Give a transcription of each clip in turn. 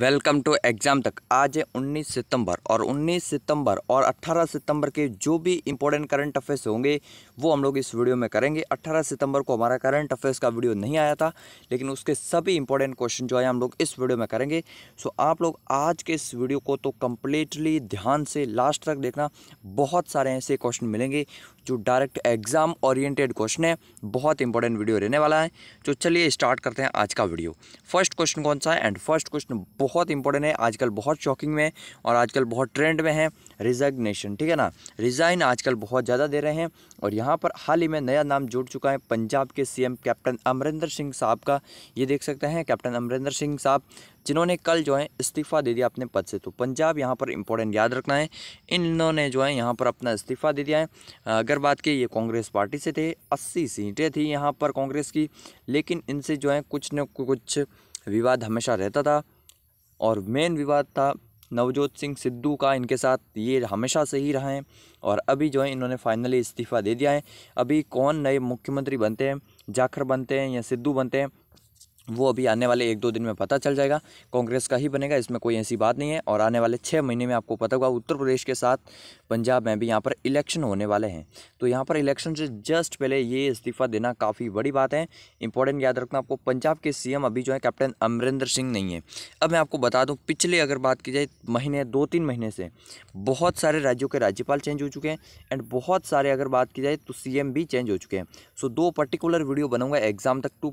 welcome to exam तक आज है उन्नीस सितंबर और 19 सितंबर और 18 सितंबर के जो भी इंपॉर्टेंट करंट अफेयर्स होंगे वो हम लोग इस वीडियो में करेंगे 18 सितंबर को हमारा करंट अफेयर्स का वीडियो नहीं आया था लेकिन उसके सभी इंपॉर्टेंट क्वेश्चन जो है हम लोग इस वीडियो में करेंगे सो आप लोग आज के इस वीडियो को तो कम्प्लीटली ध्यान से लास्ट तक देखना बहुत सारे ऐसे क्वेश्चन मिलेंगे जो डायरेक्ट एग्ज़ाम ओरिएंटेड क्वेश्चन है बहुत इंपॉर्टेंट वीडियो रहने वाला है तो चलिए स्टार्ट करते हैं आज का वीडियो फर्स्ट क्वेश्चन कौन सा है एंड फर्स्ट क्वेश्चन बहुत इंपॉर्टेंट है आजकल बहुत शॉकिंग में और आजकल बहुत ट्रेंड में है रिजग्नेशन ठीक है ना रिज़ाइन आजकल बहुत ज़्यादा दे रहे हैं और यहाँ पर हाल ही में नया नाम जुड़ चुका है पंजाब के सी कैप्टन अमरिंदर सिंह साहब का ये देख सकते हैं कैप्टन अमरिंदर सिंह साहब जिन्होंने कल जो है इस्तीफ़ा दे दिया अपने पद से तो पंजाब यहाँ पर इम्पोर्टेंट याद रखना है इन्होंने जो है यहाँ पर अपना इस्तीफ़ा दे दिया है अगर बात की ये कांग्रेस पार्टी से थे अस्सी सीटें थी यहाँ पर कांग्रेस की लेकिन इनसे जो है कुछ न कुछ विवाद हमेशा रहता था और मेन विवाद था नवजोत सिंह सिद्धू का इनके साथ ये हमेशा से ही रहा है और अभी जो है इन्होंने फाइनली इस्तीफ़ा दे दिया है अभी कौन नए मुख्यमंत्री बनते हैं जाखर बनते हैं या सिद्धू बनते हैं वो अभी आने वाले एक दो दिन में पता चल जाएगा कांग्रेस का ही बनेगा इसमें कोई ऐसी बात नहीं है और आने वाले छः महीने में आपको पता होगा उत्तर प्रदेश के साथ पंजाब में भी यहाँ पर इलेक्शन होने वाले हैं तो यहाँ पर इलेक्शन से जस्ट पहले ये इस्तीफा देना काफ़ी बड़ी बात है इंपॉर्टेंट याद रखना आपको पंजाब के सी अभी जो है कैप्टन अमरिंदर सिंह नहीं है अब मैं आपको बता दूँ पिछले अगर बात की जाए महीने दो तीन महीने से बहुत सारे राज्यों के राज्यपाल चेंज हो चुके हैं एंड बहुत सारे अगर बात की जाए तो सी भी चेंज हो चुके हैं सो दो पर्टिकुलर वीडियो बनाऊंगा एग्जाम तक टू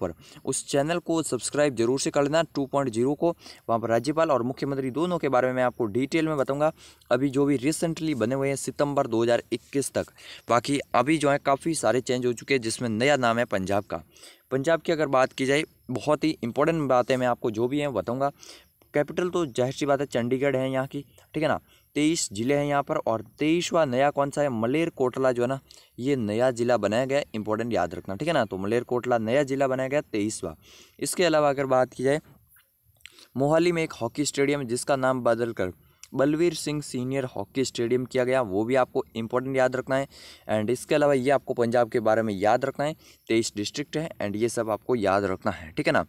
पर उस चैनल को सब्सक्राइब जरूर से कर लेना टू पॉइंट जीरो को वहाँ पर राज्यपाल और मुख्यमंत्री दोनों के बारे में मैं आपको डिटेल में बताऊँगा अभी जो भी रिसेंटली बने हुए हैं सितंबर 2021 तक बाकी अभी जो है काफ़ी सारे चेंज हो चुके हैं जिसमें नया नाम है पंजाब का पंजाब की अगर बात की जाए बहुत ही इंपॉर्टेंट बातें मैं आपको जो भी हैं बताऊँगा कैपिटल तो जाहिर सी बात है चंडीगढ़ है यहाँ की ठीक है ना तेईस ज़िले हैं यहाँ पर और तेईसवा नया कौन सा है मलेर कोटला जो है ना ये नया ज़िला बनाया गया इंपॉर्टेंट याद रखना ठीक है ना तो मलेर कोटला नया ज़िला बनाया गया तेईसवा इसके अलावा अगर बात की जाए मोहाली में एक हॉकी स्टेडियम जिसका नाम बदलकर Balbir Singh senior hockey stadium किया गया वो भी आपको इंपॉर्टेंट याद रखना है एंड इसके अलावा ये आपको पंजाब के बारे में याद रखना है तेईस डिस्ट्रिक्ट है एंड ये सब आपको याद रखना है ठीक है ना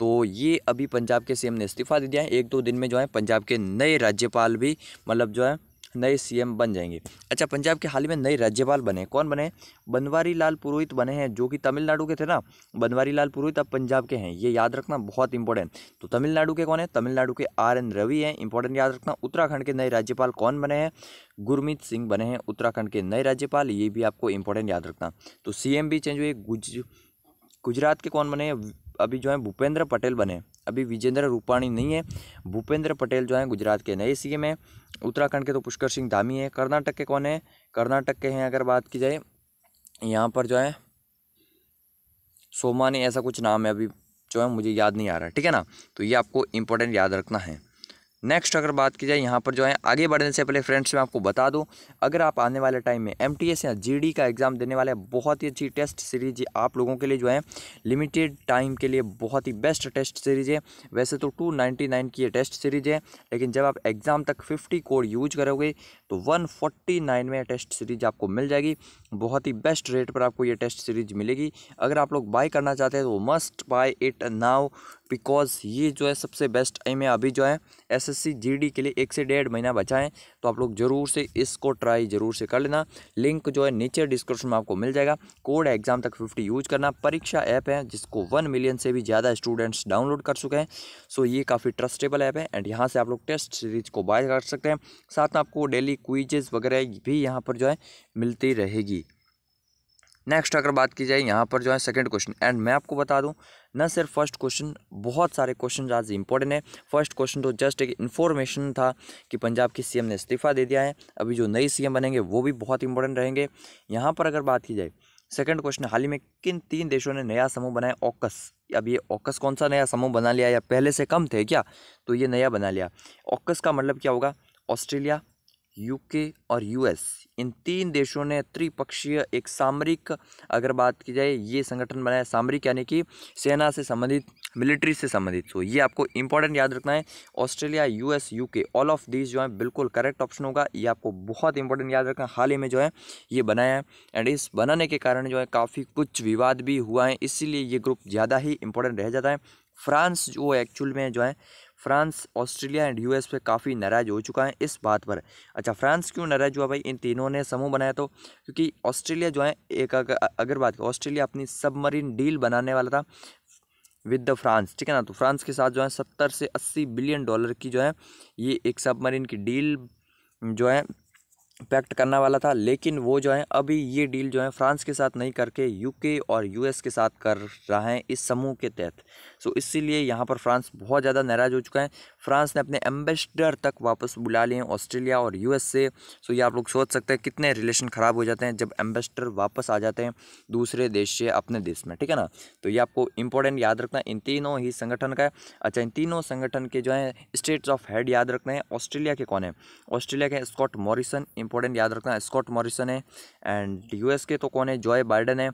तो ये अभी पंजाब के सीएम ने इस्तीफा दे दिया है एक दो दिन में जो है पंजाब के नए राज्यपाल भी मतलब जो है नए सीएम बन जाएंगे अच्छा पंजाब के हाल में नए राज्यपाल बने कौन बने बनवारी लाल पुरोहित बने हैं जो कि तमिलनाडु के थे ना बनवारी लाल पुरोहित अब पंजाब के हैं ये याद रखना बहुत इंपॉर्टेंट तो तमिलनाडु के कौन है तमिलनाडु के आर एन रवि हैं इंपॉर्टेंट याद रखना उत्तराखंड के नए राज्यपाल कौन बने हैं गुरमीत सिंह बने हैं उत्तराखंड के नए राज्यपाल ये भी आपको इंपॉर्टेंट याद रखना तो सी भी चेंज हुए गुज गुजरात के कौन बने हैं अभी जो है भूपेंद्र पटेल बने अभी विजेंद्र रूपाणी नहीं है भूपेंद्र पटेल जो है गुजरात के नए सीएम हैं उत्तराखंड के तो पुष्कर सिंह धामी है कर्नाटक के कौन है कर्नाटक के हैं अगर बात की जाए यहाँ पर जो है सोमानी ऐसा कुछ नाम है अभी जो है मुझे याद नहीं आ रहा ठीक है ना तो ये आपको इम्पोर्टेंट याद रखना है नेक्स्ट अगर बात की जाए यहाँ पर जो है आगे बढ़ने से पहले फ्रेंड्स मैं आपको बता दूँ अगर आप आने वाले टाइम में एम या जी का एग्ज़ाम देने वाले बहुत ही अच्छी टेस्ट सीरीज आप लोगों के लिए जो है लिमिटेड टाइम के लिए बहुत ही बेस्ट टेस्ट सीरीज है वैसे तो 299 की ये टेस्ट सीरीज है लेकिन जब आप एग्ज़ाम तक फिफ्टी कोड यूज करोगे तो वन में टेस्ट सीरीज आपको मिल जाएगी बहुत ही बेस्ट रेट पर आपको ये टेस्ट सीरीज मिलेगी अगर आप लोग बाय करना चाहते हैं तो must buy it now because ये जो है सबसे बेस्ट टाइम है अभी जो है एसएससी जीडी के लिए एक से डेढ़ महीना बचा है तो आप लोग ज़रूर से इसको ट्राई ज़रूर से कर लेना लिंक जो है नीचे डिस्क्रिप्शन में आपको मिल जाएगा कोड एग्जाम तक फिफ्टी यूज करना परीक्षा ऐप है जिसको वन मिलियन से भी ज़्यादा स्टूडेंट्स डाउनलोड कर चुके हैं सो ये काफ़ी ट्रस्टेबल ऐप है एंड यहाँ से आप लोग टेस्ट सीरीज को बाय कर सकते हैं साथ में आपको डेली क्विजेज़ वगैरह भी यहाँ पर जो है मिलती रहेगी नेक्स्ट अगर बात की जाए यहाँ पर जो है सेकंड क्वेश्चन एंड मैं आपको बता दूँ न सिर्फ फर्स्ट क्वेश्चन बहुत सारे क्वेश्चन आज इंपॉर्टेंट है फर्स्ट क्वेश्चन तो जस्ट एक इन्फॉर्मेशन था कि पंजाब के सीएम ने इस्तीफा दे दिया है अभी जो नए सीएम बनेंगे वो भी बहुत इंपॉर्टेंट रहेंगे यहाँ पर अगर बात की जाए सेकेंड क्वेश्चन हाल ही में किन तीन देशों ने नया समूह बनाया ऑकस अब ये ऑकस कौन सा नया समूह बना लिया या पहले से कम थे क्या तो ये नया बना लिया ऑकस का मतलब क्या होगा ऑस्ट्रेलिया यूके और यूएस इन तीन देशों ने त्रिपक्षीय एक सामरिक अगर बात की जाए ये संगठन बनाया सामरिक यानी कि सेना से संबंधित मिलिट्री से संबंधित सो तो ये आपको इंपॉर्टेंट याद रखना है Australia US UK all of these जो है बिल्कुल करेक्ट ऑप्शन होगा ये आपको बहुत इंपॉर्टेंट याद रखना हाल ही में जो है ये बनाया है एंड इस बनाने के कारण जो है काफ़ी कुछ विवाद भी हुआ है इसीलिए ये ग्रुप ज़्यादा ही इंपॉर्टेंट रह जाता है फ्रांस जो एक्चुअल में जो है फ्रांस ऑस्ट्रेलिया एंड यूएस पे काफ़ी नाराज़ हो चुका है इस बात पर अच्छा फ्रांस क्यों नाराज़ हुआ भाई इन तीनों ने समूह बनाया तो क्योंकि ऑस्ट्रेलिया जो है एक अगर बात करें ऑस्ट्रेलिया अपनी सबमरीन डील बनाने वाला था विद द फ्रांस ठीक है ना तो फ्रांस के साथ जो है सत्तर से अस्सी बिलियन डॉलर की जो है ये एक सबमरीन की डील जो है पैक्ट करने वाला था लेकिन वो जो है अभी ये डील जो है फ्रांस के साथ नहीं करके यूके और यूएस के साथ कर रहा है इस समूह के तहत सो इसीलिए यहाँ पर फ्रांस बहुत ज़्यादा नाराज़ हो चुका है फ्रांस ने अपने एम्बेसडर तक वापस बुला लिए हैं ऑस्ट्रेलिया और यूएस से सो ये आप लोग सोच सकते हैं कितने रिलेशन ख़राब हो जाते हैं जब एम्बेसडर वापस आ जाते हैं दूसरे देश से अपने देश में ठीक है ना तो ये आपको इंपॉर्टेंट याद रखना है इन तीनों ही संगठन का है अच्छा इन तीनों संगठन के जो है स्टेट्स ऑफ हेड याद रखना है ऑस्ट्रेलिया के कौन है ऑस्ट्रेलिया के स्कॉट मॉरिसन इंपॉर्टेंट याद रखना स्कॉट मॉरिसन है एंड यूएस के तो कौन है जॉय बाइडन है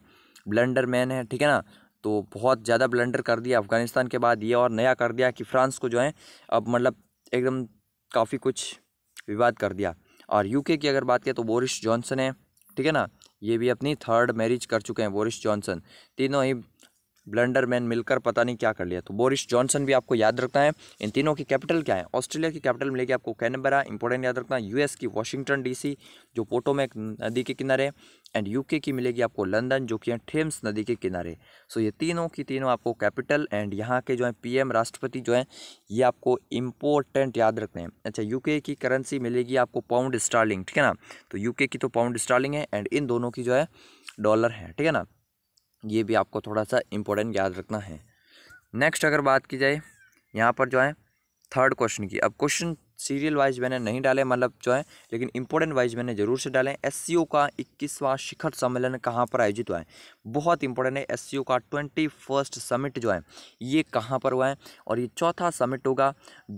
ब्लेंडर मैन है ठीक है ना तो बहुत ज़्यादा ब्लेंडर कर दिया अफगानिस्तान के बाद ये और नया कर दिया कि फ्रांस को जो है अब मतलब एकदम काफ़ी कुछ विवाद कर दिया और यूके की अगर बात करें तो बोरिस जॉनसन है ठीक है ना ये भी अपनी थर्ड मैरिज कर चुके हैं बोरिस जॉनसन तीनों ही ब्लंडर मैन मिलकर पता नहीं क्या कर लिया तो बोरिस जॉनसन भी आपको याद रखना है इन तीनों की कैपिटल क्या है ऑस्ट्रेलिया की कैपिटल मिलेगी आपको कैनबरा इंपॉर्टेंट याद रखना यूएस की वॉशिंगटन डीसी जो पोटोमैक नदी के किनारे एंड यूके की मिलेगी आपको लंदन जो कि है थेम्स नदी के किनारे सो ये तीनों की तीनों आपको कैपिटल एंड यहाँ के जो है पी राष्ट्रपति जो है ये आपको इम्पोर्टेंट याद रखते हैं अच्छा यूके की करेंसी मिलेगी आपको पाउंड स्टार्लिंग ठीक है ना तो यूके की तो पाउंड स्टार्लिंग है एंड इन दोनों की जो है डॉलर है ठीक है ना ये भी आपको थोड़ा सा इम्पोर्टेंट याद रखना है नेक्स्ट अगर बात की जाए यहाँ पर जो है थर्ड क्वेश्चन की अब क्वेश्चन सीरियल वाइज मैंने नहीं डाले मतलब जो है लेकिन इंपॉर्टेंट वाइज मैंने जरूर से डाले एस का इक्कीसवां शिखर सम्मेलन कहाँ पर आयोजित हुआ है बहुत इंपॉर्टेंट है एस का ट्वेंटी फर्स्ट समिट जो है ये कहाँ पर हुआ है और ये चौथा समिट होगा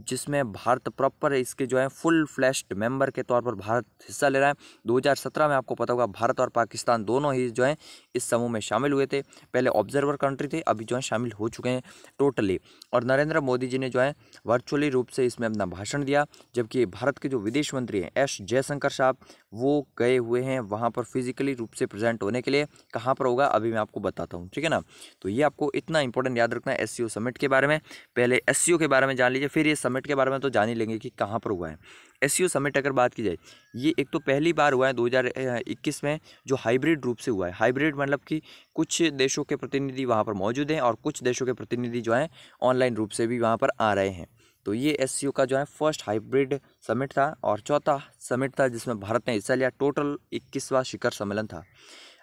जिसमें भारत प्रॉपर इसके जो है फुल फ्लैश्ड मेंबर के तौर पर भारत हिस्सा ले रहा है दो में आपको पता होगा भारत और पाकिस्तान दोनों ही जो है इस समूह में शामिल हुए थे पहले ऑब्जर्वर कंट्री थे अभी जो है शामिल हो चुके हैं टोटली और नरेंद्र मोदी जी ने जो है वर्चुअली रूप से इसमें अपना भाषण दिया जबकि भारत के जो विदेश मंत्री हैं एस जयशंकर साहब वो गए हुए हैं वहाँ पर फिजिकली रूप से प्रेजेंट होने के लिए कहाँ पर होगा अभी मैं आपको बताता हूँ ठीक है ना तो ये आपको इतना इंपॉर्टेंट याद रखना है एस समिट e के बारे में पहले एस e के बारे में जान लीजिए फिर ये समिट के बारे में तो जान ही लेंगे कि कहाँ पर हुआ है एस समिट अगर बात की जाए ये एक तो पहली बार हुआ है 2021 में जो हाइब्रिड रूप से हुआ है हाइब्रिड मतलब कि कुछ देशों के प्रतिनिधि वहाँ पर मौजूद हैं और कुछ देशों के प्रतिनिधि जो हैं ऑनलाइन रूप से भी वहाँ पर आ रहे हैं तो ये एस का जो है फर्स्ट हाइब्रिड समिट था और चौथा समिट था जिसमें भारत ने हिस्सा लिया टोटल इक्कीसवां शिखर सम्मेलन था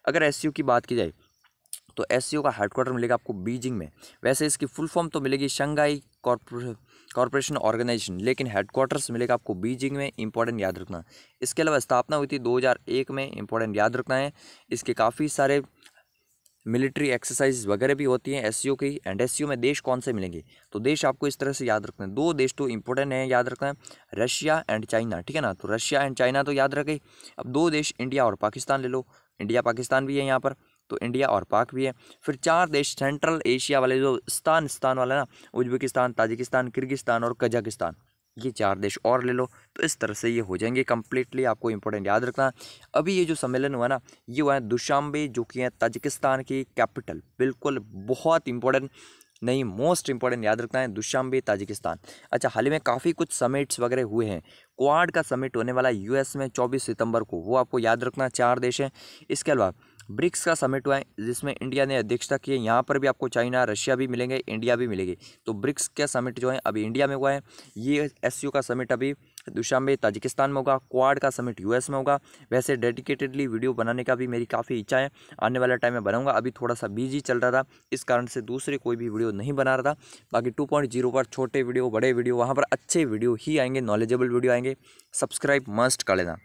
अगर एस की बात की जाए तो एस का हेडक्वार्टर मिलेगा आपको बीजिंग में वैसे इसकी फुल फॉर्म तो मिलेगी शंघाई कॉरपोरेशन ऑर्गेनाइजेशन लेकिन हेडक्वार्टर्स मिलेगा आपको बीजिंग में इंपॉर्टेंट याद रखना इसके अलावा स्थापना हुई थी 2001 में इंपॉर्टेंट याद रखना है इसके काफ़ी सारे मिलिट्री एक्सरसाइज वगैरह भी होती हैं एस की एंड एस में देश कौन से मिलेंगे तो देश आपको इस तरह से याद रखना है दो देश तो इंपॉर्टेंट हैं याद रखना है रशिया एंड चाइना ठीक है ना तो रशिया एंड चाइना तो याद रखें अब दो देश इंडिया और पाकिस्तान ले लो इंडिया पाकिस्तान भी है यहाँ पर तो इंडिया और पाक भी है फिर चार देश सेंट्रल एशिया वाले जो स्थान स्थान वाला ना उज्बेकिस्तान ताजिकिस्तान किर्गिस्तान और कजाकिस्तान ये चार देश और ले लो तो इस तरह से ये हो जाएंगे कम्प्लीटली आपको इंपॉर्टेंट याद रखना अभी ये जो सम्मेलन हुआ ना ये हुआ है दुशांबे जो कि है ताजिकिस्तान की कैपिटल बिल्कुल बहुत इंपॉर्टेंट नहीं मोस्ट इंपॉर्टेंट याद रखना है दुशांबे ताजिकिस्तान अच्छा हाल ही में काफ़ी कुछ समिट्स वगैरह हुए हैं क्वाड का समिट होने वाला यूएस में 24 सितंबर को वो आपको याद रखना चार देश हैं इसके अलावा ब्रिक्स का समिट हुआ है जिसमें इंडिया ने अध्यक्षता की है यहाँ पर भी आपको चाइना रशिया भी मिलेंगे इंडिया भी मिलेगी तो ब्रिक्स का समिट जो है अभी इंडिया में हुआ है ये एस का समिट अभी दुशांबे ताजिकिस्तान में होगा क्वाड का समिट यूएस में होगा वैसे डेडिकेटेडली वीडियो बनाने का भी मेरी काफ़ी इच्छा है आने वाला टाइम में बनाऊंगा अभी थोड़ा सा बिजी चल रहा था इस कारण से दूसरे कोई भी वीडियो नहीं बना रहा था बाकी टू पॉइंट जीरो पर छोटे वीडियो बड़े वीडियो वहाँ पर अच्छे वीडियो ही आएंगे नॉलेजेबल वीडियो आएंगे सब्सक्राइब मस्ट कर लेना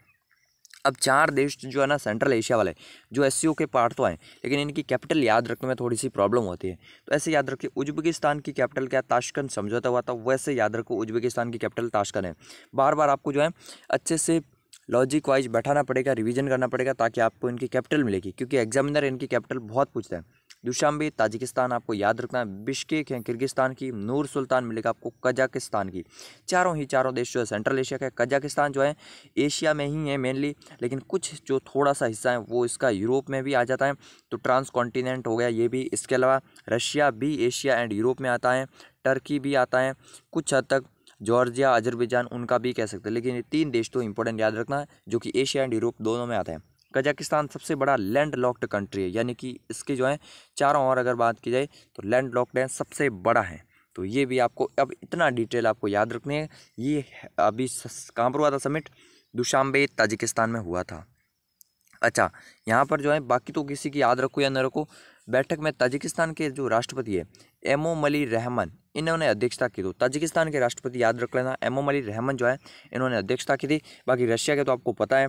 अब चार देश जो है ना सेंट्रल एशिया वाले जो एस के पार्ट तो आए लेकिन इनकी कैपिटल याद रखने में थोड़ी सी प्रॉब्लम होती है तो ऐसे याद रखिए उज्बेकिस्तान की कैपिटल क्या ताशकंद समझौता हुआ था वैसे याद रखो उज्बेकिस्तान की कैपिटल ताशकंद है बार बार आपको जो है अच्छे से लॉजिक वाइज बैठाना पड़ेगा रिवीजन करना पड़ेगा ताकि आपको इनकी कैपिटल मिलेगी क्योंकि एग्जामिनर इनकी कैपिटल बहुत पूछता है भी ताजिकिस्तान आपको याद रखना है बिश्केक है किर्गिस्तान की नूर सुल्तान मिलेगा आपको कजाकिस्तान की चारों ही चारों देश जो है सेंट्रल एशिया का कजाकिस्तान जो है एशिया में ही है मेनली लेकिन कुछ जो थोड़ा सा हिस्सा है वो इसका यूरोप में भी आ जाता है तो ट्रांस कॉन्टीनेंट हो गया ये भी इसके अलावा रशिया भी एशिया एंड यूरोप में आता है टर्की भी आता है कुछ हद तक जॉर्जिया अजरबैजान उनका भी कह सकते हैं लेकिन ये तीन देश तो इंपॉर्टेंट याद रखना है जो कि एशिया एंड यूरोप दोनों में आते हैं कजाकिस्तान सबसे बड़ा लैंड लॉक्ड कंट्री है यानी कि इसके जो है चारों ओर अगर बात की जाए तो लैंड लॉक्ड है सबसे बड़ा है तो ये भी आपको अब इतना डिटेल आपको याद रखनी है ये अभी कहाँ पर हुआ था समिट दुशांबे ताजिकिस्तान में हुआ था अच्छा यहाँ पर जो है बाकी तो किसी की याद रखो या न रखो बैठक में ताजिकिस्तान के जो राष्ट्रपति है मली रहमान इन्होंने अध्यक्षता की थी तो ताजिकिस्तान के राष्ट्रपति याद रख लेना मली रहमान जो है इन्होंने अध्यक्षता की थी बाकी रशिया के तो आपको पता है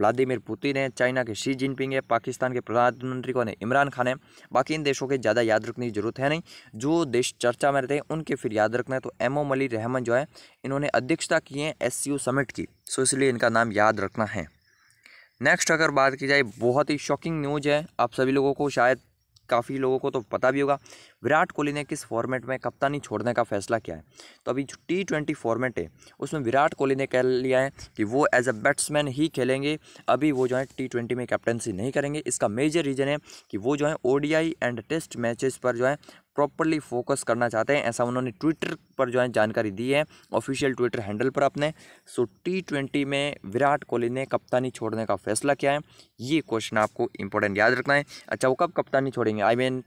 व्लादिमिर पुतिन है चाइना के शी जिनपिंग है पाकिस्तान के प्रधानमंत्री कौन है इमरान खान है बाकी इन देशों के ज़्यादा याद रखने की जरूरत है नहीं जो देश चर्चा में रहते हैं उनके फिर याद रखना है तो एम मली रहमान जो है इन्होंने अध्यक्षता की है एस समिट की सो इसलिए इनका नाम याद रखना है नेक्स्ट अगर बात की जाए बहुत ही शॉकिंग न्यूज़ है आप सभी लोगों को शायद काफ़ी लोगों को तो पता भी होगा विराट कोहली ने किस फॉर्मेट में कप्तानी छोड़ने का फैसला किया है तो अभी जो टी ट्वेंटी फॉर्मेट है उसमें विराट कोहली ने कह लिया है कि वो एज अ बैट्समैन ही खेलेंगे अभी वो जो है टी ट्वेंटी में कैप्टनसी नहीं करेंगे इसका मेजर रीज़न है कि वो जो है ओ एंड टेस्ट मैचेस पर जो है प्रॉपरली फोकस करना चाहते हैं ऐसा उन्होंने ट्विटर पर जो है जानकारी दी है ऑफिशियल ट्विटर हैंडल पर अपने सो टी ट्वेंटी में विराट कोहली ने कप्तानी छोड़ने का फैसला किया है ये क्वेश्चन आपको इंपॉर्टेंट याद रखना है अच्छा वो कब कप्तानी छोड़ेंगे आई I मीन mean,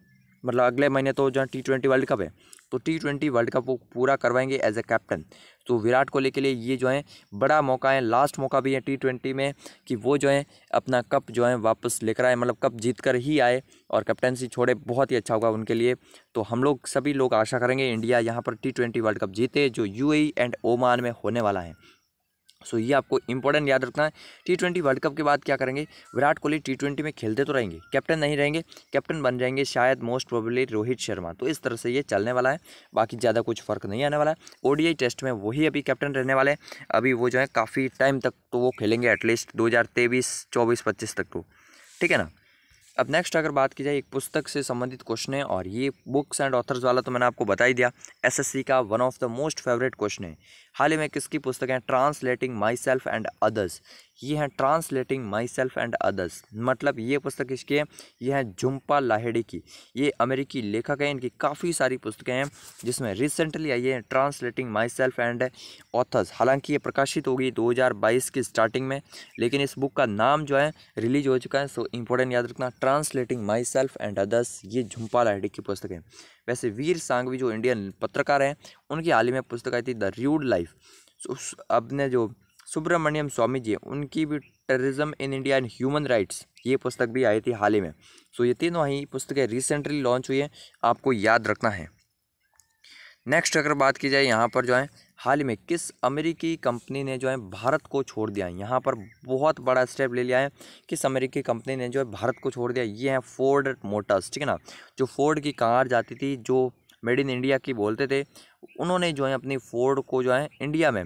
मतलब अगले महीने तो जो है टी ट्वेंटी वर्ल्ड कप है तो टी ट्वेंटी वर्ल्ड कप वो पूरा करवाएंगे एज ए कैप्टन तो विराट कोहली के लिए ये जो है बड़ा मौका है लास्ट मौका भी है टी ट्वेंटी में कि वो जो है अपना कप जो है वापस लेकर आए मतलब कप जीत कर ही आए और कैप्टनसी छोड़े बहुत ही अच्छा होगा उनके लिए तो हम लोग सभी लोग आशा करेंगे इंडिया यहाँ पर टी ट्वेंटी वर्ल्ड कप जीते जो यू एंड ओमान में होने वाला है सो ये आपको इंपॉर्टेंट याद रखना है टी ट्वेंटी वर्ल्ड कप के बाद क्या करेंगे विराट कोहली टी ट्वेंटी में खेलते तो रहेंगे कैप्टन नहीं रहेंगे कैप्टन बन जाएंगे शायद मोस्ट प्रोबेबली रोहित शर्मा तो इस तरह से ये चलने वाला है बाकी ज़्यादा कुछ फर्क नहीं आने वाला है ओडीआई टेस्ट में वही अभी कैप्टन रहने वाले हैं अभी वो जो है काफ़ी टाइम तक तो वो खेलेंगे एटलीस्ट दो हज़ार तेईस चौबीस पच्चीस तक तो ठीक है ना अब नेक्स्ट अगर बात की जाए एक पुस्तक से संबंधित क्वेश्चन है और ये बुक्स एंड ऑथर्स वाला तो मैंने आपको बता ही दिया एसएससी का one of the most favourite question है हाल ही में किसकी पुस्तक है translating myself and others ये हैं translating myself and others मतलब ये पुस्तक इसके हैं ये हैं झुम्पा लाहेड़ी की ये अमेरिकी लेखक हैं इनकी काफ़ी सारी पुस्तकें हैं जिसमें रिसेंटली आई है translating myself and authors हालांकि ये प्रकाशित होगी 2022 की स्टार्टिंग में लेकिन इस बुक का नाम जो है रिलीज हो चुका है सो इंपॉर्टेंट याद रखना translating myself and others ये झुम्पा लाहेड़ी की पुस्तक है वैसे वीर सांगवी जो इंडियन पत्रकार हैं उनकी हाल ही में पुस्तक आई थी द र्यूड लाइफ उस अपने जो सुब्रमण्यम स्वामी जी उनकी भी terrorism in India and human rights ये पुस्तक भी आई थी हाल ही में सो ये तीनों ही पुस्तकें रिसेंटली लॉन्च हुई हैं आपको याद रखना है नेक्स्ट अगर बात की जाए यहाँ पर जो है हाल ही में किस अमेरिकी कंपनी ने जो है भारत को छोड़ दिया है यहाँ पर बहुत बड़ा स्टेप ले लिया है किस अमेरिकी कंपनी ने जो है भारत को छोड़ दिया ये है फोर्ड मोटर्स ठीक है ना जो फोर्ड की कार जाती थी जो मेड इन इंडिया की बोलते थे उन्होंने जो है अपनी फोर्ड को जो है इंडिया में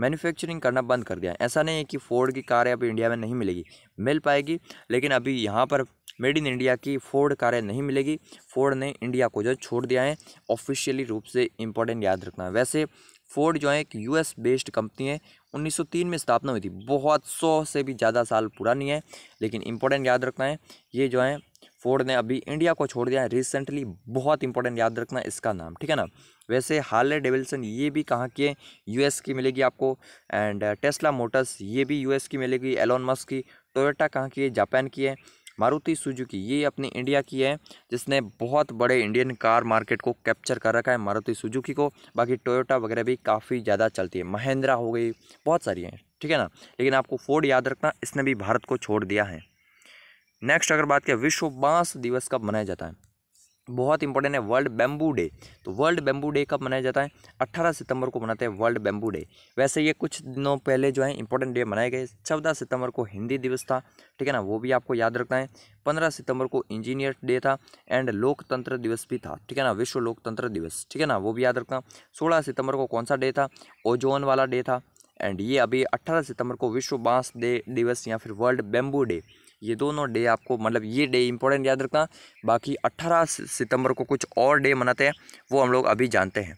मैन्युफैक्चरिंग करना बंद कर दिया ऐसा नहीं है कि फोर्ड की कारें अभी इंडिया में नहीं मिलेगी मिल पाएगी लेकिन अभी यहाँ पर मेड इन इंडिया की फोर्ड कारें नहीं मिलेगी फोर्ड ने इंडिया को जो है छोड़ दिया है ऑफिशियली रूप से इंपॉर्टेंट याद रखना है वैसे फोर्ड जो है एक यूएस बेस्ड कंपनी है 1903 में स्थापना हुई थी बहुत सौ से भी ज़्यादा साल पुरानी है लेकिन इंपॉर्टेंट याद रखना है ये जो है फोर्ड ने अभी इंडिया को छोड़ दिया है रिसेंटली बहुत इंपॉर्टेंट याद रखना इसका नाम ठीक है ना वैसे हार्ले डेविल्सन ये भी कहाँ की है यूएस की मिलेगी आपको एंड टेस्ला मोटर्स ये भी यूएस की मिलेगी एलोन मस्क की टोयोटा कहाँ की है जापान की है मारुति सुजुकी ये अपनी इंडिया की है जिसने बहुत बड़े इंडियन कार मार्केट को कैप्चर कर रखा है मारुति सुजुकी को बाकी टोयोटा वगैरह भी काफ़ी ज़्यादा चलती है महिंद्रा हो गई बहुत सारी हैं ठीक है ना लेकिन आपको फोर्ड याद रखना इसने भी भारत को छोड़ दिया है नेक्स्ट अगर बात करें विश्व बांस दिवस कब मनाया जाता है बहुत इंपॉर्टेंट है वर्ल्ड बैम्बू डे तो वर्ल्ड बैम्बू डे कब मनाया जाता है 18 सितंबर को मनाते हैं वर्ल्ड बैम्बू डे वैसे ये कुछ दिनों पहले जो है इंपॉर्टेंट डे मनाए गए 14 सितंबर को हिंदी दिवस था ठीक है ना वो भी आपको याद रखना है 15 सितंबर को इंजीनियर डे था एंड लोकतंत्र दिवस भी था ठीक है ना विश्व लोकतंत्र दिवस ठीक है ना वो भी याद रखना सोलह सितंबर को कौन सा डे था ओजोन वाला डे था एंड ये अभी अट्ठारह सितंबर को विश्व बांस डे दिवस या फिर वर्ल्ड बेम्बू डे ये दोनों डे आपको मतलब ये डे इम्पोर्टेंट याद रखना बाकी 18 सितंबर को कुछ और डे मनाते हैं वो हम लोग अभी जानते हैं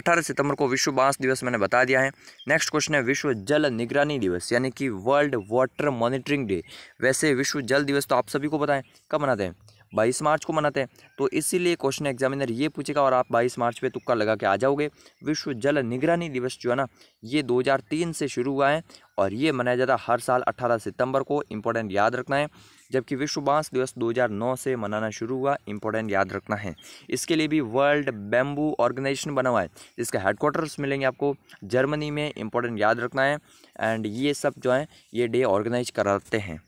18 सितंबर को विश्व बांस दिवस मैंने बता दिया है नेक्स्ट क्वेश्चन है विश्व जल निगरानी दिवस यानी कि वर्ल्ड वाटर मॉनिटरिंग डे वैसे विश्व जल दिवस तो आप सभी को बताएं कब मनाते हैं बाईस मार्च को मनाते हैं तो इसीलिए क्वेश्चन एग्जामिनर ये पूछेगा और आप बाईस मार्च पे तुक्का लगा के आ जाओगे विश्व जल निगरानी दिवस जो है ना ये 2003 से शुरू हुआ है और ये मनाया जाता है हर साल 18 सितंबर को इम्पोर्टेंट याद रखना है जबकि विश्व बांस दिवस 2009 से मनाना शुरू हुआ इम्पोर्टेंट याद रखना है इसके लिए भी वर्ल्ड बैम्बू ऑर्गेनाइजेशन बना हुआ है जिसका हेडक्वार्टर्स मिलेंगे आपको जर्मनी में इम्पोर्टेंट याद रखना है एंड ये सब जो है ये डे ऑर्गेनाइज कराते हैं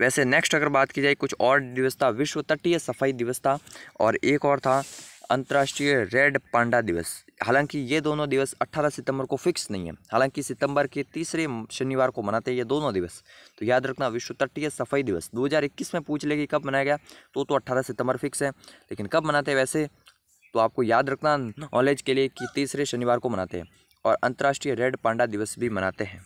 वैसे नेक्स्ट अगर बात की जाए कुछ और दिवस था विश्व तटीय सफाई दिवस था और एक और था अंतर्राष्ट्रीय रेड पांडा दिवस हालांकि ये दोनों दिवस 18 सितंबर को फिक्स नहीं है हालांकि सितंबर के तीसरे शनिवार को मनाते हैं ये दोनों दिवस तो याद रखना विश्व तटीय सफाई दिवस 2021 में पूछ लेगी कब मनाया गया तो तो 18 सितंबर फिक्स है लेकिन कब मनाते हैं वैसे तो आपको याद रखना नॉलेज के लिए कि तीसरे शनिवार को मनाते हैं और अंतर्राष्ट्रीय रेड पांडा दिवस भी मनाते हैं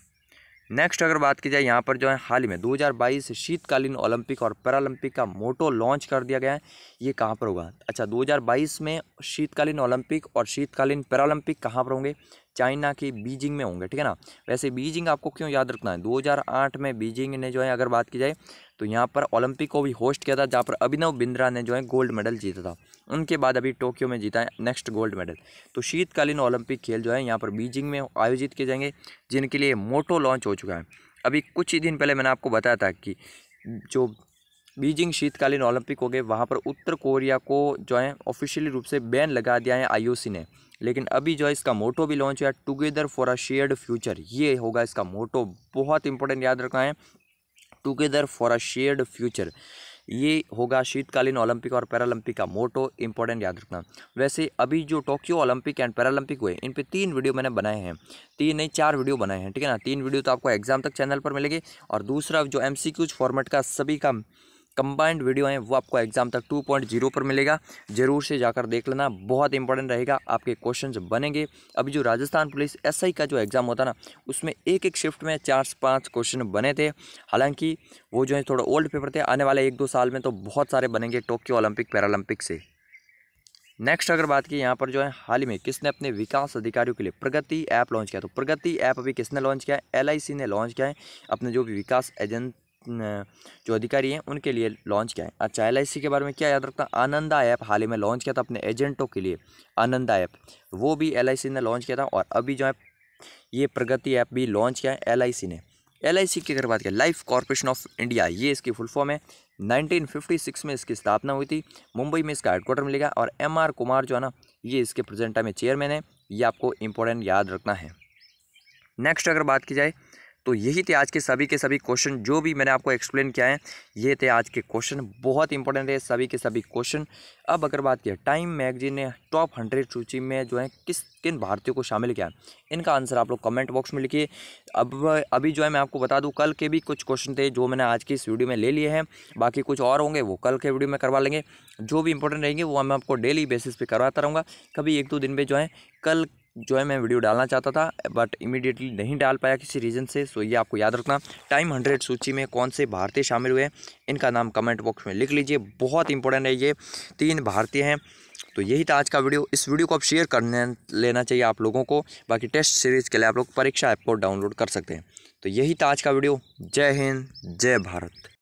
नेक्स्ट अगर बात की जाए यहाँ पर जो है हाल ही में 2022 शीतकालीन ओलंपिक और पैरालंपिक का मोटो लॉन्च कर दिया गया है ये कहाँ पर होगा अच्छा 2022 में शीतकालीन ओलंपिक और शीतकालीन पैरालंपिक कहाँ पर होंगे चाइना की बीजिंग में होंगे ठीक है ना वैसे बीजिंग आपको क्यों याद रखना है 2008 में बीजिंग ने जो है अगर बात की जाए तो यहाँ पर ओलंपिक को भी होस्ट किया था जहाँ पर अभिनव बिंद्रा ने जो है गोल्ड मेडल जीता था उनके बाद अभी टोक्यो में जीता है नेक्स्ट गोल्ड मेडल तो शीतकालीन ओलंपिक खेल जो है यहाँ पर बीजिंग में आयोजित किए जाएंगे जिनके लिए मोटो लॉन्च हो चुका है अभी कुछ ही दिन पहले मैंने आपको बताया था कि जो बीजिंग शीतकालीन ओलंपिक हो गए वहाँ पर उत्तर कोरिया को जो है ऑफिशियली रूप से बैन लगा दिया है आईओसी ने लेकिन अभी जो है इसका मोटो भी लॉन्च हुआ together for a shared future ये होगा इसका मोटो बहुत इंपॉर्टेंट याद रखना है together for a shared future ये होगा शीतकालीन ओलंपिक और पैरालंपिक का मोटो इंपॉर्टेंट याद रखना वैसे अभी जो टोक्यो ओलंपिक एंड पैरालंपिक हुए इन पे तीन वीडियो मैंने बनाए हैं तीन नहीं चार वीडियो बनाए हैं ठीक है ना तीन वीडियो तो आपको एग्जाम तक चैनल पर मिलेगी और दूसरा जो एम फॉर्मेट का सभी का कंबाइंड वीडियो हैं वो आपको एग्जाम तक 2.0 पर मिलेगा जरूर से जाकर देख लेना बहुत इंपॉर्टेंट रहेगा आपके क्वेश्चन बनेंगे अभी जो राजस्थान पुलिस एस का जो एग्ज़ाम होता ना उसमें एक एक शिफ्ट में चार से पाँच क्वेश्चन बने थे हालांकि वो जो है थोड़ा ओल्ड पेपर थे आने वाले एक दो साल में तो बहुत सारे बनेंगे टोक्यो ओलंपिक पैरालंपिक से नेक्स्ट अगर बात की यहाँ पर जो है हाल ही में किसने अपने विकास अधिकारियों के लिए प्रगति ऐप लॉन्च किया तो प्रगति ऐप अभी किसने लॉन्च किया है एल ने लॉन्च किया है अपने जो भी विकास एजेंट जो अधिकारी हैं उनके लिए लॉन्च किया है अच्छा एल के बारे में क्या याद है आनंदा ऐप हाल ही में लॉन्च किया था अपने एजेंटों के लिए आनंदा ऐप वो भी एल ने लॉन्च किया था और अभी जो है ये प्रगति ऐप भी लॉन्च किया है एल ने एल की अगर बात करें लाइफ कॉरपोरेशन ऑफ इंडिया ये इसकी फुल फॉर्म है 1956 में इसकी स्थापना हुई थी मुंबई में इसका हेडक्वार्टर मिलेगा और एम आर कुमार जो है ना ये इसके प्रेजेंट टाइम में चेयरमैन है ये आपको इंपॉर्टेंट याद रखना है नेक्स्ट अगर बात की जाए तो यही थे आज के सभी के सभी क्वेश्चन जो भी मैंने आपको एक्सप्लेन किया है ये थे आज के क्वेश्चन बहुत इंपॉर्टेंट है सभी के सभी क्वेश्चन अब अगर बात किया टाइम मैगजीन ने टॉप हंड्रेड सूची में जो है किस किन भारतीयों को शामिल किया इनका आंसर आप लोग कमेंट बॉक्स में लिखिए अब अभी जो है मैं आपको बता दूँ कल के भी कुछ क्वेश्चन थे जो मैंने आज की इस वीडियो में ले लिए हैं बाकी कुछ और होंगे वो कल के वीडियो में करवा लेंगे जो भी इंपॉर्टेंट रहेंगे वो मैं आपको डेली बेसिस पर करवाता रहूँगा कभी एक दो दिन में जो है कल जो है मैं वीडियो डालना चाहता था बट इमीडिएटली नहीं डाल पाया किसी रीज़न से सो ये आपको याद रखना टाइम हंड्रेड सूची में कौन से भारतीय शामिल हुए इनका नाम कमेंट बॉक्स में लिख लीजिए बहुत इंपॉर्टेंट है ये तीन भारतीय हैं तो यही था आज का वीडियो इस वीडियो को आप शेयर करने लेना चाहिए आप लोगों को बाकी टेस्ट सीरीज़ के लिए आप लोग परीक्षा ऐप को डाउनलोड कर सकते हैं तो यही था आज का वीडियो जय हिंद जय भारत